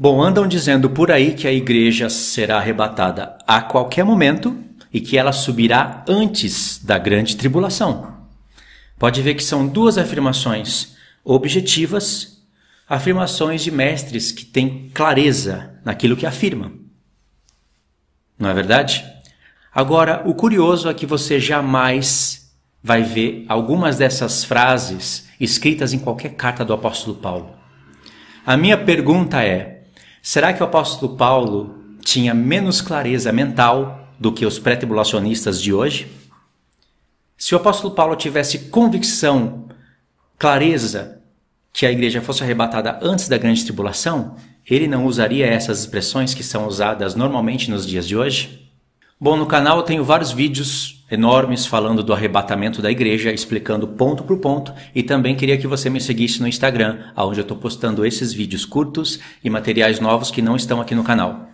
Bom, andam dizendo por aí que a igreja será arrebatada a qualquer momento e que ela subirá antes da grande tribulação. Pode ver que são duas afirmações objetivas, afirmações de mestres que têm clareza naquilo que afirmam. Não é verdade? Agora, o curioso é que você jamais vai ver algumas dessas frases escritas em qualquer carta do apóstolo Paulo. A minha pergunta é: Será que o apóstolo Paulo tinha menos clareza mental do que os pré-tribulacionistas de hoje? Se o apóstolo Paulo tivesse convicção, clareza, que a igreja fosse arrebatada antes da grande tribulação, ele não usaria essas expressões que são usadas normalmente nos dias de hoje? Bom, no canal eu tenho vários vídeos enormes falando do arrebatamento da igreja, explicando ponto por ponto, e também queria que você me seguisse no Instagram, onde eu estou postando esses vídeos curtos e materiais novos que não estão aqui no canal.